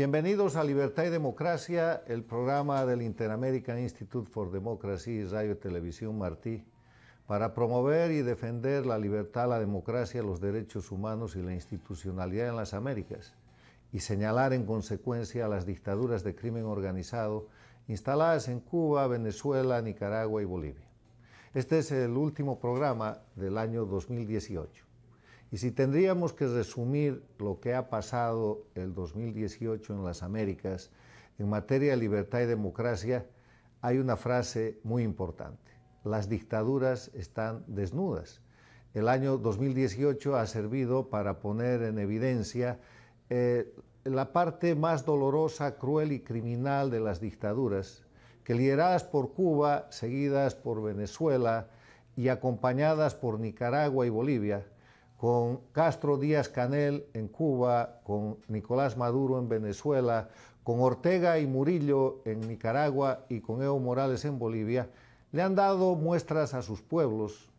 Bienvenidos a Libertad y Democracia, el programa del Interamerican Institute for Democracy y Radio Televisión Martí, para promover y defender la libertad, la democracia, los derechos humanos y la institucionalidad en las Américas, y señalar en consecuencia las dictaduras de crimen organizado instaladas en Cuba, Venezuela, Nicaragua y Bolivia. Este es el último programa del año 2018. Y si tendríamos que resumir lo que ha pasado el 2018 en las Américas en materia de libertad y democracia, hay una frase muy importante. Las dictaduras están desnudas. El año 2018 ha servido para poner en evidencia eh, la parte más dolorosa, cruel y criminal de las dictaduras, que lideradas por Cuba, seguidas por Venezuela y acompañadas por Nicaragua y Bolivia, con Castro Díaz Canel en Cuba, con Nicolás Maduro en Venezuela, con Ortega y Murillo en Nicaragua y con Evo Morales en Bolivia, le han dado muestras a sus pueblos,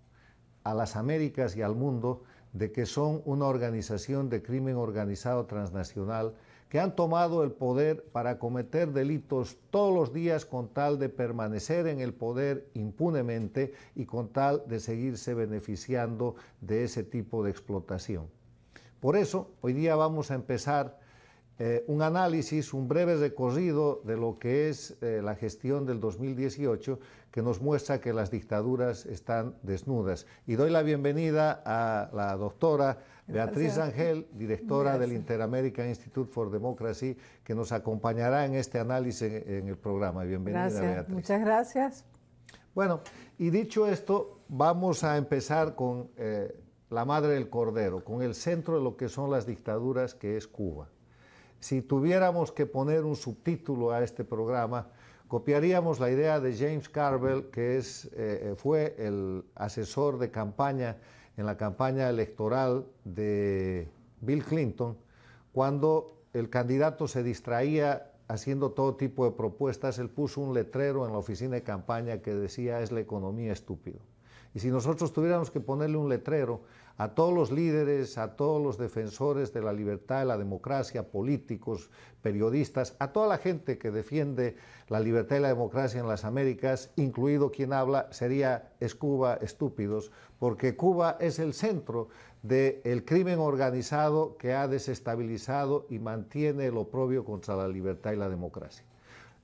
a las Américas y al mundo, de que son una organización de crimen organizado transnacional que han tomado el poder para cometer delitos todos los días con tal de permanecer en el poder impunemente y con tal de seguirse beneficiando de ese tipo de explotación. Por eso, hoy día vamos a empezar eh, un análisis, un breve recorrido de lo que es eh, la gestión del 2018 que nos muestra que las dictaduras están desnudas. Y doy la bienvenida a la doctora Beatriz Ángel, directora del del Interamerican Institute for Democracy, que nos acompañará en este análisis en, el programa. Bienvenida, Beatriz. Muchas gracias. Bueno, y dicho esto, vamos a empezar con eh, la madre del cordero, con el centro de lo que son las dictaduras, que es Cuba. Si tuviéramos que poner un subtítulo a este programa, copiaríamos la idea de James Carvel, que es, eh, eh, fue el asesor de campaña en la campaña electoral de Bill Clinton, cuando el candidato se distraía haciendo todo tipo de propuestas, él puso un letrero en la oficina de campaña que decía es la economía estúpido. Y si nosotros tuviéramos que ponerle un letrero a todos los líderes, a todos los defensores de la libertad, y la democracia, políticos, periodistas, a toda la gente que defiende la libertad y la democracia en las Américas, incluido quien habla, sería es Cuba estúpidos, porque Cuba es el centro del crimen organizado que ha desestabilizado y mantiene el oprobio contra la libertad y la democracia.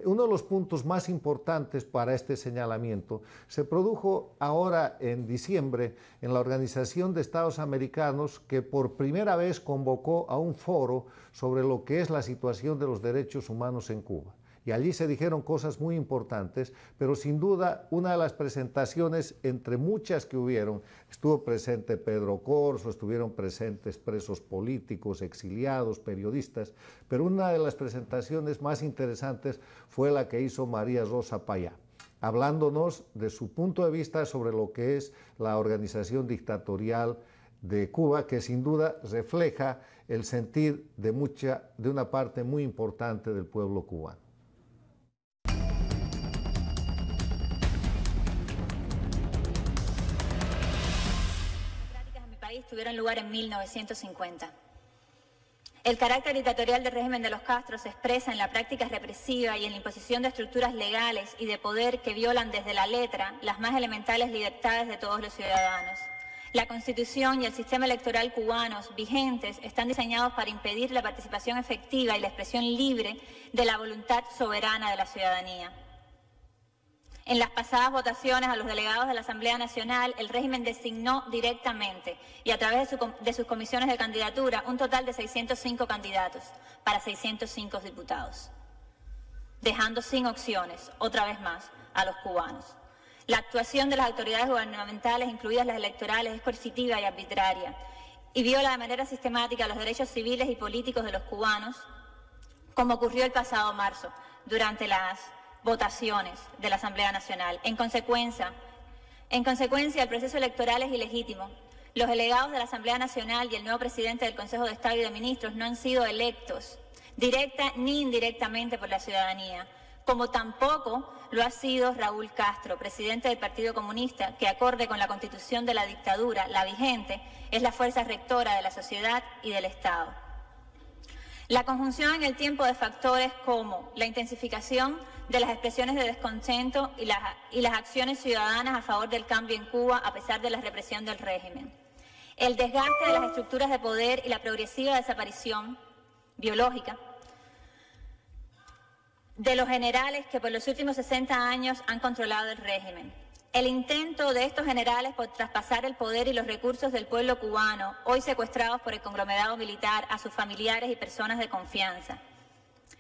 Uno de los puntos más importantes para este señalamiento se produjo ahora en diciembre en la Organización de Estados Americanos que por primera vez convocó a un foro sobre lo que es la situación de los derechos humanos en Cuba y allí se dijeron cosas muy importantes, pero sin duda una de las presentaciones, entre muchas que hubieron, estuvo presente Pedro Corso, estuvieron presentes presos políticos, exiliados, periodistas, pero una de las presentaciones más interesantes fue la que hizo María Rosa Payá hablándonos de su punto de vista sobre lo que es la organización dictatorial de Cuba, que sin duda refleja el sentir de, mucha, de una parte muy importante del pueblo cubano. lugar en 1950. El carácter dictatorial del régimen de los Castro se expresa en la práctica represiva y en la imposición de estructuras legales y de poder que violan desde la letra las más elementales libertades de todos los ciudadanos. La Constitución y el sistema electoral cubanos vigentes están diseñados para impedir la participación efectiva y la expresión libre de la voluntad soberana de la ciudadanía. En las pasadas votaciones a los delegados de la Asamblea Nacional, el régimen designó directamente y a través de, sus comisiones de candidatura un total de 605 candidatos para 605 diputados, dejando sin opciones, otra vez más, a los cubanos. La actuación de las autoridades gubernamentales, incluidas las electorales, es coercitiva y arbitraria y viola de manera sistemática los derechos civiles y políticos de los cubanos, como ocurrió el pasado marzo durante las votaciones de la Asamblea Nacional. En consecuencia, en consecuencia, el proceso electoral es ilegítimo. Los delegados de la Asamblea Nacional y el nuevo presidente del Consejo de Estado y de Ministros no han sido electos directa ni indirectamente por la ciudadanía, como tampoco lo ha sido Raúl Castro, presidente del Partido Comunista, que acorde con la constitución de la dictadura, la vigente, es la fuerza rectora de la sociedad y del Estado. La conjunción en el tiempo de factores como la intensificación de las expresiones de descontento y las, acciones ciudadanas a favor del cambio en Cuba a pesar de la represión del régimen. El desgaste de las estructuras de poder y la progresiva desaparición biológica de los generales que por los últimos 60 años han controlado el régimen. El intento de estos generales por traspasar el poder y los recursos del pueblo cubano, hoy secuestrados por el conglomerado militar, a sus familiares y personas de confianza.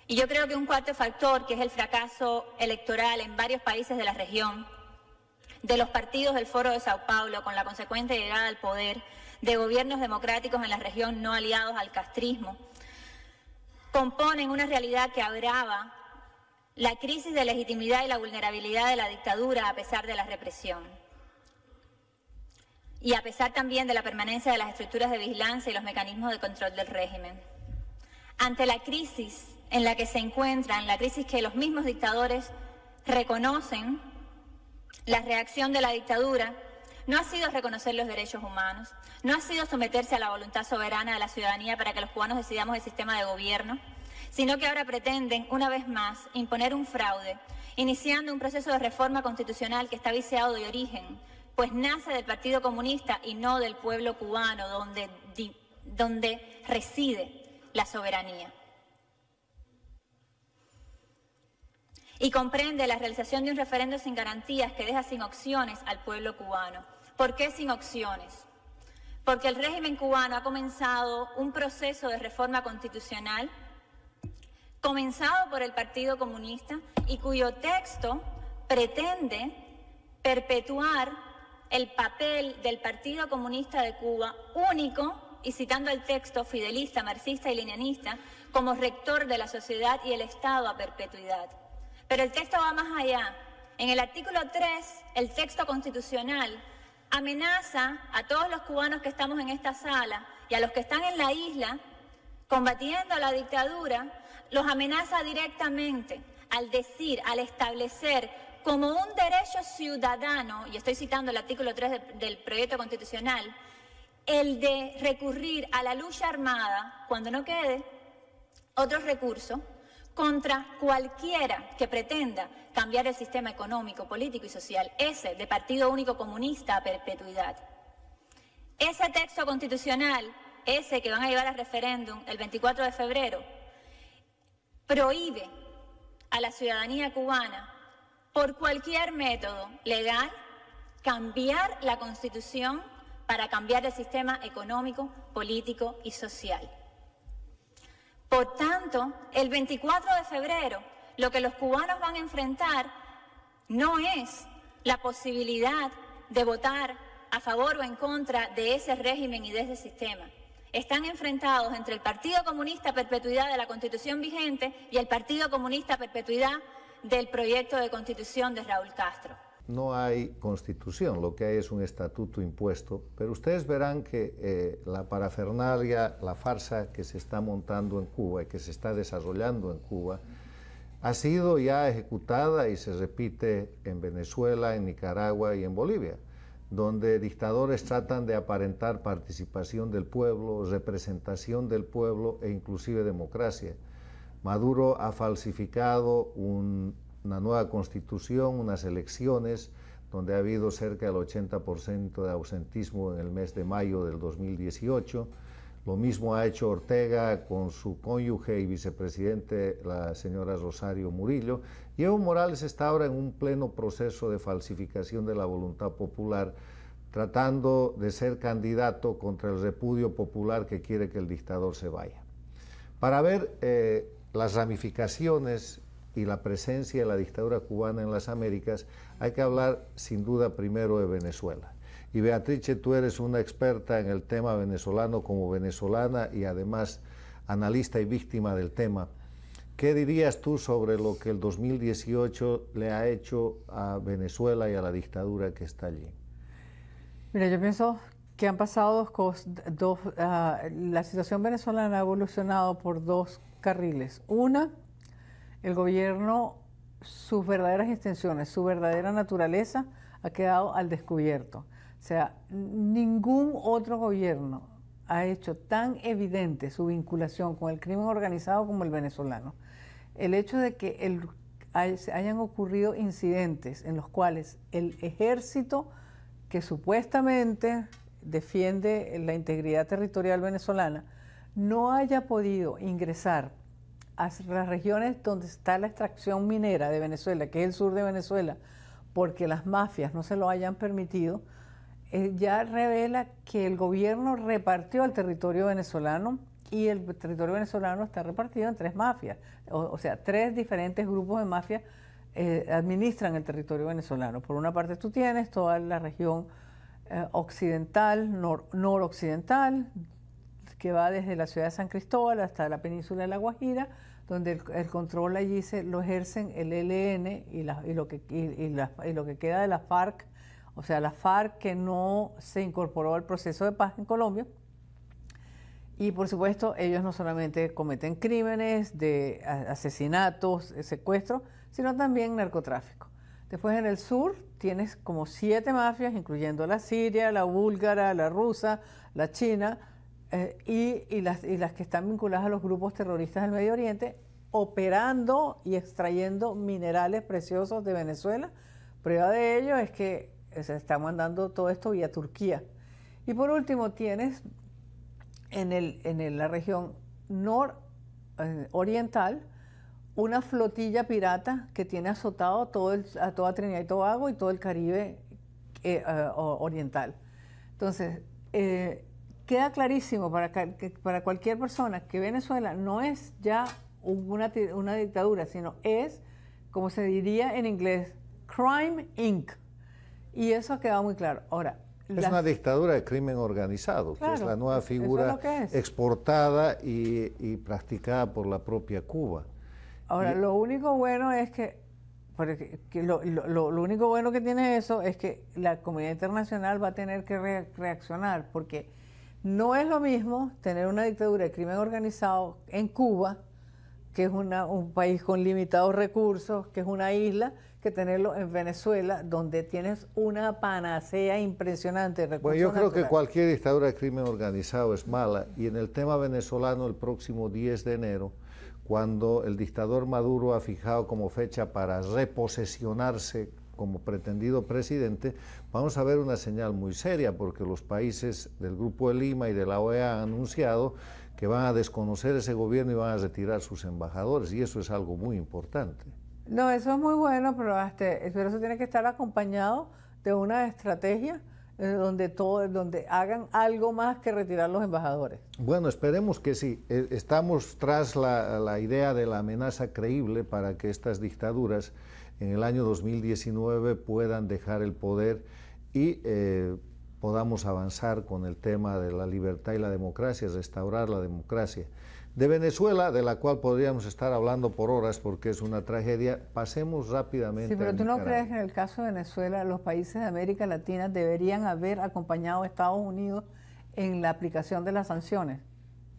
Y yo creo que un cuarto factor, que es el fracaso electoral en varios países de la región, de los partidos del Foro de Sao Paulo, con la consecuente llegada al poder, de gobiernos democráticos en la región no aliados al castrismo, componen una realidad que agrava la crisis de legitimidad y la vulnerabilidad de la dictadura a pesar de la represión y a pesar también de la permanencia de las estructuras de vigilancia y los mecanismos de control del régimen. Ante la crisis en la que se encuentran, la crisis que los mismos dictadores reconocen, la reacción de la dictadura no ha sido reconocer los derechos humanos, no ha sido someterse a la voluntad soberana de la ciudadanía para que los cubanos decidamos el sistema de gobierno, sino que ahora pretenden, una vez más, imponer un fraude, iniciando un proceso de reforma constitucional que está viciado de origen, pues nace del Partido Comunista y no del pueblo cubano, donde, reside la soberanía. y comprende la realización de un referendo sin garantías que deja sin opciones al pueblo cubano. ¿Por qué sin opciones? Porque el régimen cubano ha comenzado un proceso de reforma constitucional comenzado por el Partido Comunista y cuyo texto pretende perpetuar el papel del Partido Comunista de Cuba único y citando el texto fidelista, marxista y leninista como rector de la sociedad y el Estado a perpetuidad. Pero el texto va más allá. En el artículo 3, el texto constitucional amenaza a todos los cubanos que estamos en esta sala y a los que están en la isla combatiendo la dictadura los amenaza directamente al decir, al establecer como un derecho ciudadano, y estoy citando el artículo 3 del proyecto constitucional, el de recurrir a la lucha armada, cuando no quede otros recursos, contra cualquiera que pretenda cambiar el sistema económico, político y social, ese de Partido Único Comunista a perpetuidad. Ese texto constitucional, ese que van a llevar al referéndum el 24 de febrero, prohíbe a la ciudadanía cubana, por cualquier método legal, cambiar la constitución para cambiar el sistema económico, político y social. Por tanto, el 24 de febrero lo que los cubanos van a enfrentar no es la posibilidad de votar a favor o en contra de ese régimen y de ese sistema están enfrentados entre el Partido Comunista Perpetuidad de la Constitución vigente y el Partido Comunista Perpetuidad del proyecto de constitución de Raúl Castro. No hay constitución, lo que hay es un estatuto impuesto, pero ustedes verán que eh, la parafernalia, la farsa que se está montando en Cuba y que se está desarrollando en Cuba, ha sido ya ejecutada y se repite en Venezuela, en Nicaragua y en Bolivia donde dictadores tratan de aparentar participación del pueblo, representación del pueblo e inclusive democracia. Maduro ha falsificado una nueva constitución, unas elecciones, donde ha habido cerca del 80% de ausentismo en el mes de mayo del 2018 lo mismo ha hecho Ortega con su cónyuge y vicepresidente, la señora Rosario Murillo. Y Evo Morales está ahora en un pleno proceso de falsificación de la voluntad popular, tratando de ser candidato contra el repudio popular que quiere que el dictador se vaya. Para ver eh, las ramificaciones y la presencia de la dictadura cubana en las Américas, hay que hablar sin duda primero de Venezuela. Y Beatrice, tú eres una experta en el tema venezolano como venezolana y además analista y víctima del tema. ¿Qué dirías tú sobre lo que el 2018 le ha hecho a Venezuela y a la dictadura que está allí? Mira, yo pienso que han pasado dos cosas. Ah, la situación venezolana ha evolucionado por dos carriles. Una, el gobierno, sus verdaderas extensiones, su verdadera naturaleza ha quedado al descubierto. O sea, ningún otro gobierno ha hecho tan evidente su vinculación con el crimen organizado como el venezolano. El hecho de que se hayan ocurrido incidentes en los cuales el ejército que supuestamente defiende la integridad territorial venezolana no haya podido ingresar a las regiones donde está la extracción minera de Venezuela, que es el sur de Venezuela, porque las mafias no se lo hayan permitido, eh, ya revela que el gobierno repartió el territorio venezolano y el territorio venezolano está repartido en tres mafias, o, sea, tres diferentes grupos de mafias eh, administran el territorio venezolano. Por una parte tú tienes toda la región eh, occidental, noroccidental, que va desde la ciudad de San Cristóbal hasta la península de La Guajira, donde el, control allí se, lo ejercen el e LN y, lo que, lo que queda de la FARC o sea, la FARC que no se incorporó al proceso de paz en Colombia. Y por supuesto, ellos no solamente cometen crímenes de asesinatos, eh, secuestros, sino también narcotráfico. Después en el sur tienes como siete mafias, incluyendo la siria, la búlgara, la rusa, la china, eh, y, las, y las que están vinculadas a los grupos terroristas del Medio Oriente, operando y extrayendo minerales preciosos de Venezuela. Prueba de ello es que se está mandando todo esto vía Turquía. Y por último, tienes en, el, la región nororiental eh, una flotilla pirata que tiene azotado todo a toda Trinidad y Tobago y todo el Caribe eh, eh, oriental. Entonces, queda clarísimo para, para cualquier persona que Venezuela no es ya una, una dictadura, sino es, como se diría en inglés, crime inc. Y eso ha quedado muy claro. Ahora, es una dictadura de crimen organizado, que es la nueva figura exportada y, practicada por la propia Cuba. Ahora, lo único bueno es que, lo, lo, lo, único bueno que tiene eso es que la comunidad internacional va a tener que reaccionar, porque no es lo mismo tener una dictadura de crimen organizado en Cuba, que es una, un país con limitados recursos, que es una isla, que tenerlo en Venezuela, donde tienes una panacea impresionante. bueno, yo creo que cualquier dictadura de crimen organizado es mala y en el tema venezolano el próximo 10 de enero, cuando el dictador Maduro ha fijado como fecha para reposesionarse como pretendido presidente, vamos a ver una señal muy seria, porque los países del Grupo de Lima y de la OEA han anunciado que van a desconocer ese gobierno y van a retirar sus embajadores, y eso es algo muy importante. No, eso es muy bueno, pero, este, eso tiene que estar acompañado de una estrategia eh, donde donde hagan algo más que retirar los embajadores. Bueno, esperemos que sí. Eh, estamos tras la, idea de la amenaza creíble para que estas dictaduras en el año 2019 puedan dejar el poder y eh, podamos avanzar con el tema de la libertad y la democracia, restaurar la democracia. De Venezuela, de la cual podríamos estar hablando por horas porque es una tragedia, pasemos rápidamente. Sí, pero tú no crees que en el caso de Venezuela los países de América Latina deberían haber acompañado a Estados Unidos en la aplicación de las sanciones.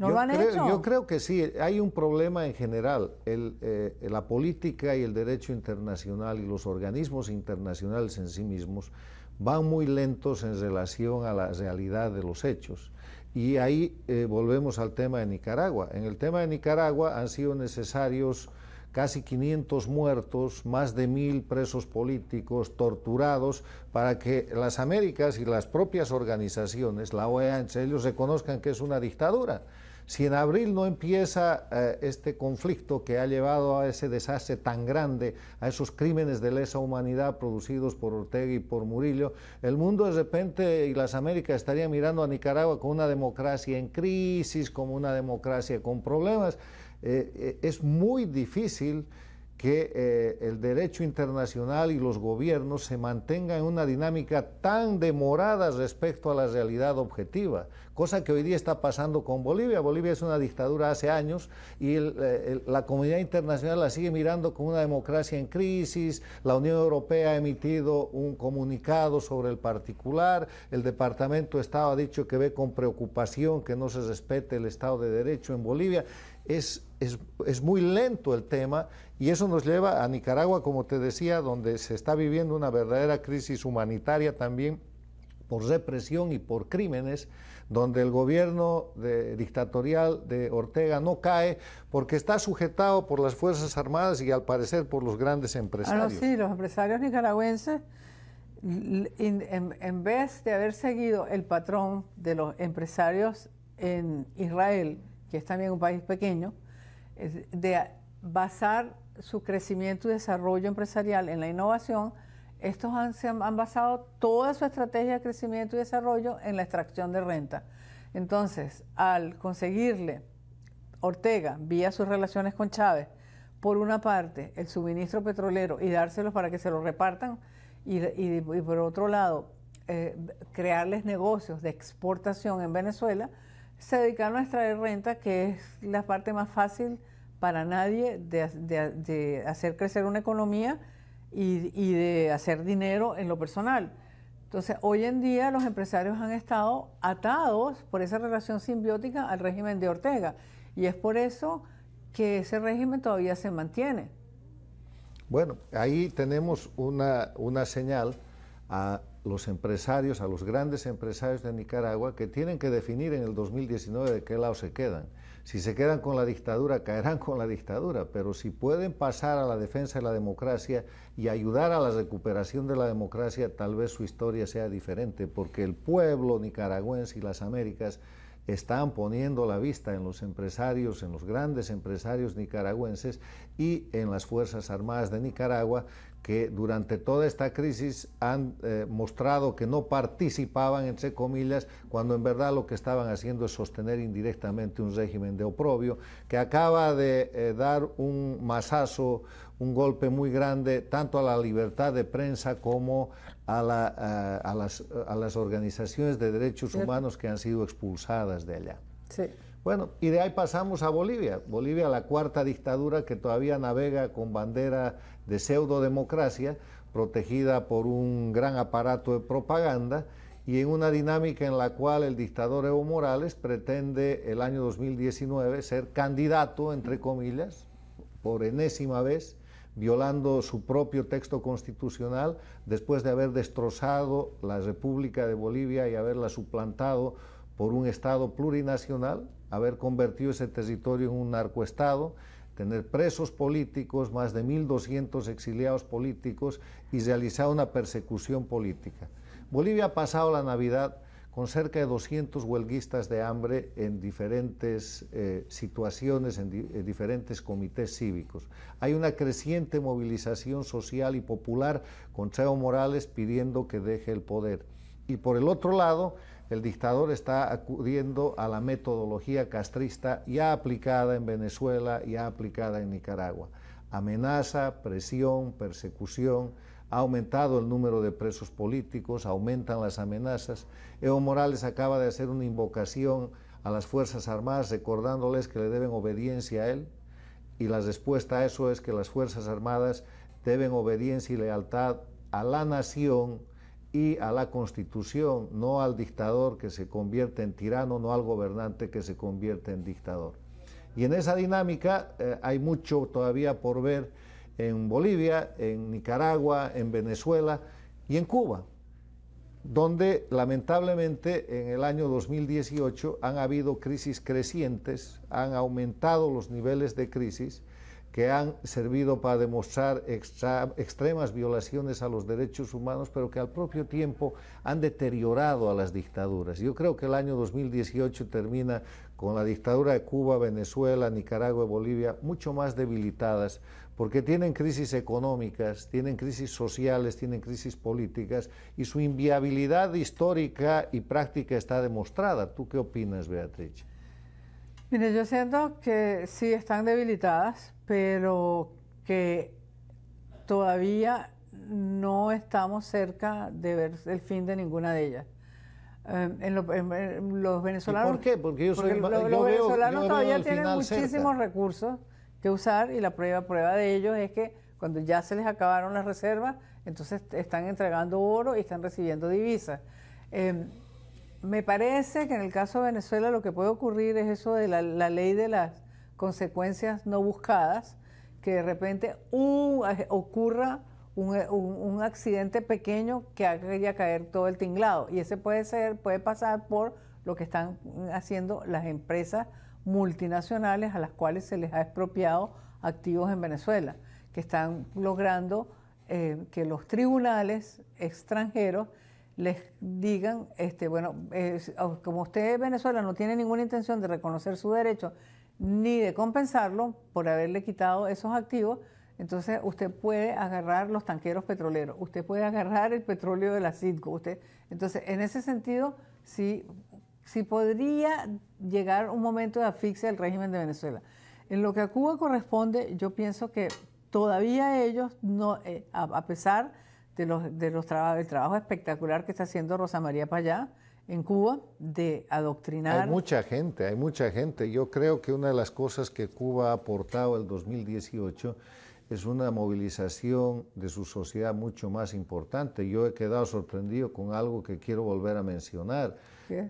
¿No lo han creo, hecho? Yo creo que sí, hay un problema en general. Eh, la política y el derecho internacional y los organismos internacionales en sí mismos van muy lentos en relación a la realidad de los hechos. Y ahí eh, volvemos al tema de Nicaragua. En el tema de Nicaragua han sido necesarios casi 500 muertos, más de mil presos políticos, torturados, para que las Américas y las propias organizaciones, la OEA, entre ellos, reconozcan que es una dictadura. Si en abril no empieza eh, este conflicto que ha llevado a ese desastre tan grande, a esos crímenes de lesa humanidad producidos por Ortega y por Murillo, el mundo de repente y las Américas estarían mirando a Nicaragua como una democracia en crisis, como una democracia con problemas. Eh, eh, es muy difícil que eh, el derecho internacional y los gobiernos se mantengan en una dinámica tan demorada respecto a la realidad objetiva, cosa que hoy día está pasando con Bolivia. Bolivia es una dictadura hace años y eh, la comunidad internacional la sigue mirando como una democracia en crisis, la Unión Europea ha emitido un comunicado sobre el particular, el Departamento de Estado ha dicho que ve con preocupación que no se respete el Estado de Derecho en Bolivia. Es, es, es, muy lento el tema y eso nos lleva a Nicaragua, como te decía, donde se está viviendo una verdadera crisis humanitaria también por represión y por crímenes, donde el gobierno dictatorial de Ortega no cae porque está sujetado por las Fuerzas Armadas y al parecer por los grandes empresarios. Bueno, sí, los empresarios nicaragüenses, en vez de haber seguido el patrón de los empresarios en Israel, que es también un país pequeño, de basar su crecimiento y desarrollo empresarial en la innovación, estos han, basado toda su estrategia de crecimiento y desarrollo en la extracción de renta. Entonces, al conseguirle Ortega, vía sus relaciones con Chávez, por una parte el suministro petrolero y dárselos para que se lo repartan, y, por otro lado, eh, crearles negocios de exportación en Venezuela, se dedicaron a extraer renta, que es la parte más fácil para nadie de, hacer crecer una economía y, de hacer dinero en lo personal. Entonces, hoy en día los empresarios han estado atados por esa relación simbiótica al régimen de Ortega y es por eso que ese régimen todavía se mantiene. Bueno, ahí tenemos una, señal a los empresarios, a los grandes empresarios de Nicaragua, que tienen que definir en el 2019 de qué lado se quedan. Si se quedan con la dictadura, caerán con la dictadura, pero si pueden pasar a la defensa de la democracia y ayudar a la recuperación de la democracia, tal vez su historia sea diferente, porque el pueblo nicaragüense y las Américas están poniendo la vista en los empresarios, en los grandes empresarios nicaragüenses y en las Fuerzas Armadas de Nicaragua, que durante toda esta crisis han eh, mostrado que no participaban, entre comillas, cuando en verdad lo que estaban haciendo es sostener indirectamente un régimen de oprobio, que acaba de eh, dar un masazo un golpe muy grande tanto a la libertad de prensa como a, a, las, organizaciones de derechos humanos que han sido expulsadas de allá. Sí. Bueno, y de ahí pasamos a Bolivia. Bolivia, la cuarta dictadura que todavía navega con bandera de pseudo-democracia, protegida por un gran aparato de propaganda y en una dinámica en la cual el dictador Evo Morales pretende el año 2019 ser candidato, entre comillas, por enésima vez violando su propio texto constitucional después de haber destrozado la República de Bolivia y haberla suplantado por un Estado plurinacional, haber convertido ese territorio en un narcoestado, tener presos políticos, más de 1.200 exiliados políticos y realizar una persecución política. Bolivia ha pasado la Navidad con cerca de 200 huelguistas de hambre en diferentes eh, situaciones, en, eh, diferentes comités cívicos. Hay una creciente movilización social y popular con Cheo Morales pidiendo que deje el poder. Y por el otro lado, el dictador está acudiendo a la metodología castrista ya aplicada en Venezuela, ya aplicada en Nicaragua amenaza, presión, persecución, ha aumentado el número de presos políticos, aumentan las amenazas. Evo Morales acaba de hacer una invocación a las Fuerzas Armadas recordándoles que le deben obediencia a él y la respuesta a eso es que las Fuerzas Armadas deben obediencia y lealtad a la nación y a la constitución, no al dictador que se convierte en tirano, no al gobernante que se convierte en dictador. Y en esa dinámica eh, hay mucho todavía por ver en Bolivia, en Nicaragua, en Venezuela y en Cuba, donde lamentablemente en el año 2018 han habido crisis crecientes, han aumentado los niveles de crisis que han servido para demostrar extremas violaciones a los derechos humanos, pero que al propio tiempo han deteriorado a las dictaduras. Yo creo que el año 2018 termina con la dictadura de Cuba, Venezuela, Nicaragua y Bolivia mucho más debilitadas, porque tienen crisis económicas, tienen crisis sociales, tienen crisis políticas y su inviabilidad histórica y práctica está demostrada. ¿Tú qué opinas, Beatriz? Mire, yo siento que sí están debilitadas, pero que todavía no estamos cerca de ver el fin de ninguna de ellas. Eh, en, los venezolanos. ¿Por qué? Porque yo porque Los venezolanos todavía tienen muchísimos recursos que usar y la prueba, prueba de ellos es que cuando ya se les acabaron las reservas, entonces están entregando oro y están recibiendo divisas. Eh, me parece que en el caso de Venezuela lo que puede ocurrir es eso de la ley de las consecuencias no buscadas, que de repente eh, ocurra eh, un, accidente pequeño que haga caer todo el tinglado. Y ese puede ser, puede pasar por lo que están haciendo las empresas multinacionales a las cuales se les ha expropiado activos en Venezuela, que están logrando eh, que los tribunales extranjeros les digan, este, bueno, como usted Venezuela no tiene ninguna intención de reconocer su derecho ni de compensarlo por haberle quitado esos activos. Entonces usted puede agarrar los tanqueros petroleros, usted puede agarrar el petróleo de la CITCO, Entonces, en ese sentido, sí, podría llegar un momento de asfixia al régimen de Venezuela. En lo que a Cuba corresponde, yo pienso que todavía ellos, no, eh, a, pesar de los, de trabajos, del trabajo espectacular que está haciendo Rosa María Payá, en Cuba de adoctrinar. Hay mucha gente, hay mucha gente. Yo creo que una de las cosas que Cuba ha aportado el 2018 es una movilización de su sociedad mucho más importante. Yo he quedado sorprendido con algo que quiero volver a mencionar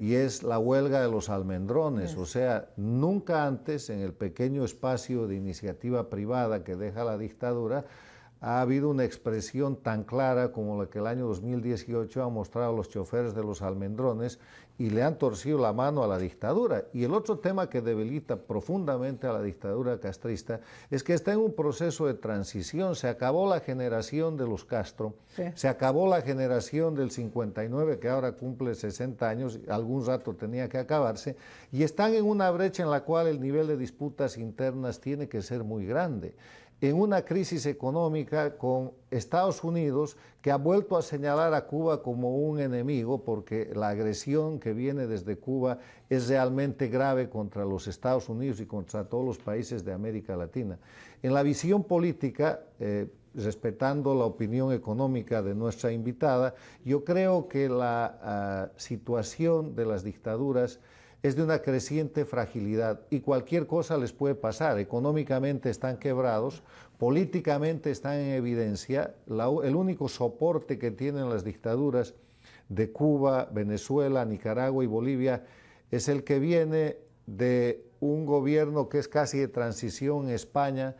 y es la huelga de los almendrones. O sea, nunca antes en el pequeño espacio de iniciativa privada que deja la dictadura, ha habido una expresión tan clara como la que el año 2018 ha mostrado los choferes de los almendrones y le han torcido la mano a la dictadura. Y el otro tema que debilita profundamente a la dictadura castrista es que está en un proceso de transición. Se acabó la generación de los Castro, se acabó la generación del 59 que ahora cumple 60 años, algún rato tenía que acabarse, y están en una brecha en la cual el nivel de disputas internas tiene que ser muy grande en una crisis económica con Estados Unidos, que ha vuelto a señalar a Cuba como un enemigo, porque la agresión que viene desde Cuba es realmente grave contra los Estados Unidos y contra todos los países de América Latina. En la visión política, eh, respetando la opinión económica de nuestra invitada, yo creo que la ah, situación de las dictaduras es de una creciente fragilidad y cualquier cosa les puede pasar. Económicamente están quebrados, políticamente están en evidencia. el único soporte que tienen las dictaduras de Cuba, Venezuela, Nicaragua y Bolivia es el que viene de un gobierno que es casi de transición en España,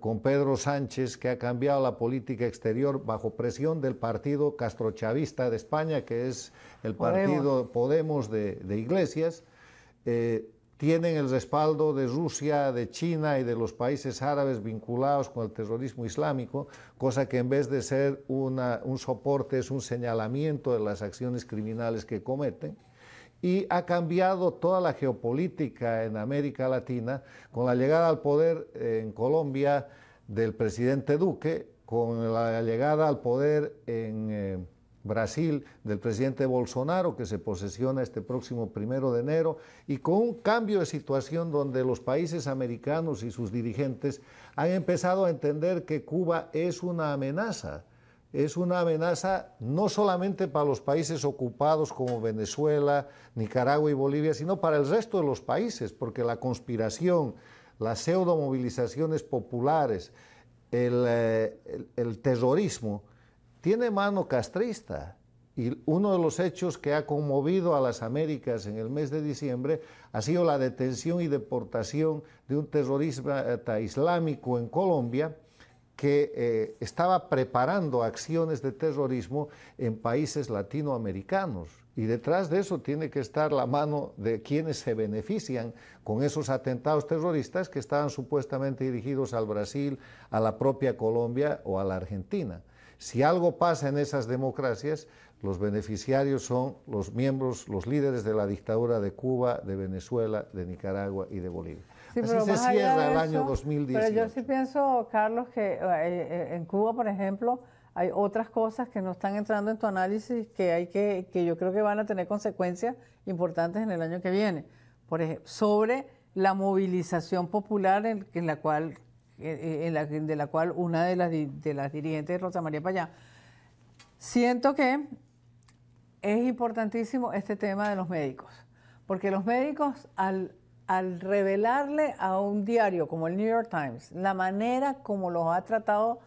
con Pedro Sánchez, que ha cambiado la política exterior bajo presión del partido castrochavista de España, que es el partido Podemos, de Iglesias eh, tienen el respaldo de Rusia, de China y de los países árabes vinculados con el terrorismo islámico, cosa que en vez de ser un soporte es un señalamiento de las acciones criminales que cometen. Y ha cambiado toda la geopolítica en América Latina con la llegada al poder eh, en Colombia del presidente Duque, con la llegada al poder en... Eh, Brasil del presidente Bolsonaro, que se posesiona este próximo primero de enero, y con un cambio de situación donde los países americanos y sus dirigentes han empezado a entender que Cuba es una amenaza. Es una amenaza no solamente para los países ocupados como Venezuela, Nicaragua y Bolivia, sino para el resto de los países, porque la conspiración, las pseudo movilizaciones populares, eh, el, el terrorismo, tiene mano castrista. Y uno de los hechos que ha conmovido a las Américas en el mes de diciembre ha sido la detención y deportación de un terrorista islámico en Colombia que eh, estaba preparando acciones de terrorismo en países latinoamericanos. Y detrás de eso tiene que estar la mano de quienes se benefician con esos atentados terroristas que estaban supuestamente dirigidos al Brasil, a la propia Colombia o a la Argentina. Si algo pasa en esas democracias, los beneficiarios son los miembros, los líderes de la dictadura de Cuba, de Venezuela, de Nicaragua y de Bolivia. Así se cierra el año 2010. Pero yo sí pienso, Carlos, que eh, eh, en Cuba, por ejemplo, hay otras cosas que no están entrando en tu análisis que hay que, que yo creo que van a tener consecuencias importantes en el año que viene. Por ejemplo, sobre la movilización popular en la cual eh, eh, en la, de la cual una de las, de las dirigentes, Rosa María Payá, siento que es importantísimo este tema de los médicos, porque los médicos al, al revelarle a un diario como el New York Times la manera como los ha tratado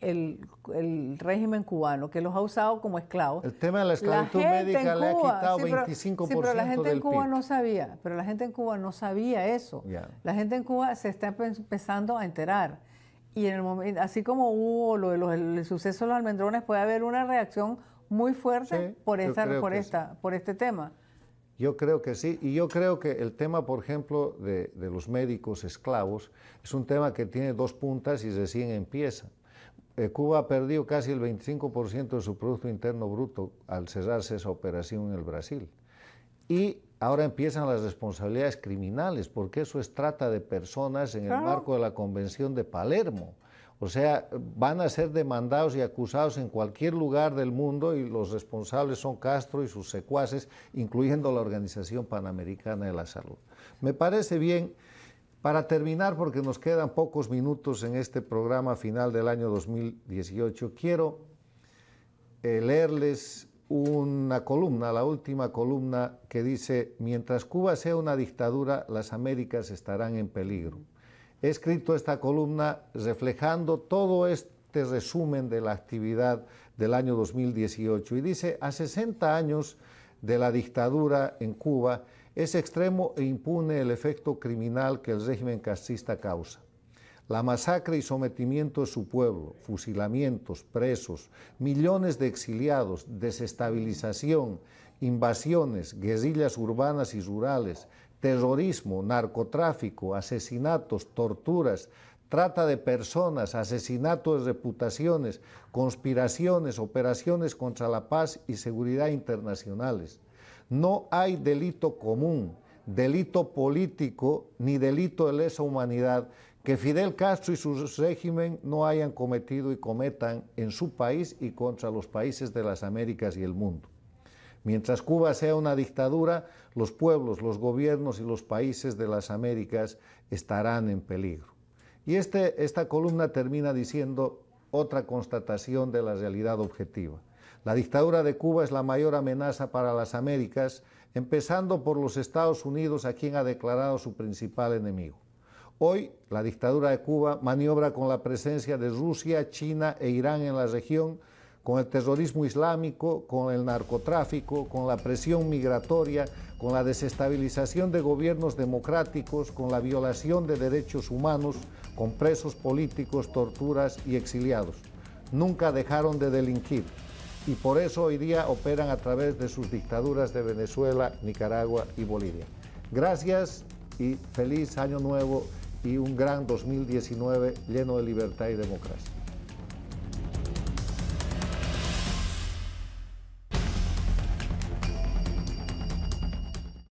el, régimen cubano, que los ha usado como esclavos. El tema de la esclavitud médica le ha quitado pero, 25% pero la gente en Cuba no sabía, pero la gente en Cuba no sabía eso. La gente en Cuba se está empezando a enterar. Y en el momento, así como hubo los, el, suceso de los almendrones, puede haber una reacción muy fuerte por esta, por esta, por este tema. Yo creo que sí, y yo creo que el tema, por ejemplo, de los médicos esclavos es un tema que tiene dos puntas y recién empieza. Eh, Cuba Cuba perdido casi el 25% de su Producto Interno Bruto al cerrarse esa operación en el Brasil. Y ahora empiezan las responsabilidades criminales, porque eso es trata de personas en el marco de la Convención de Palermo. O sea, van a ser demandados y acusados en cualquier lugar del mundo y los responsables son Castro y sus secuaces, incluyendo la Organización Panamericana de la Salud. Me parece bien para terminar, porque nos quedan pocos minutos en este programa final del año 2018, quiero eh, leerles una columna, la última columna que dice, mientras Cuba sea una dictadura, las Américas estarán en peligro. He escrito esta columna reflejando todo este resumen de la actividad del año 2018 y dice, a 60 años de la dictadura en Cuba, es extremo e impune el efecto criminal que el régimen casista causa. La masacre y sometimiento de su pueblo, fusilamientos, presos, millones de exiliados, desestabilización, invasiones, guerrillas urbanas y rurales, terrorismo, narcotráfico, asesinatos, torturas, trata de personas, asesinatos de reputaciones, conspiraciones, operaciones contra la paz y seguridad internacionales no hay delito común, delito político ni delito de lesa humanidad que Fidel Castro y su régimen no hayan cometido y cometan en su país y contra los países de las Américas y el mundo. Mientras Cuba sea una dictadura, los pueblos, los gobiernos y los países de las Américas estarán en peligro. Y este, esta columna termina diciendo otra constatación de la realidad objetiva. La dictadura de Cuba es la mayor amenaza para las Américas, empezando por los Estados Unidos, a quien ha declarado su principal enemigo. Hoy, la dictadura de Cuba maniobra con la presencia de Rusia, China e Irán en la región, con el terrorismo islámico, con el narcotráfico, con la presión migratoria, con la desestabilización de gobiernos democráticos, con la violación de derechos humanos, con presos políticos, torturas y exiliados. Nunca dejaron de delinquir y por eso hoy día operan a través de sus dictaduras de Venezuela, Nicaragua y Bolivia. Gracias y feliz año nuevo y un gran 2019 lleno de libertad y democracia.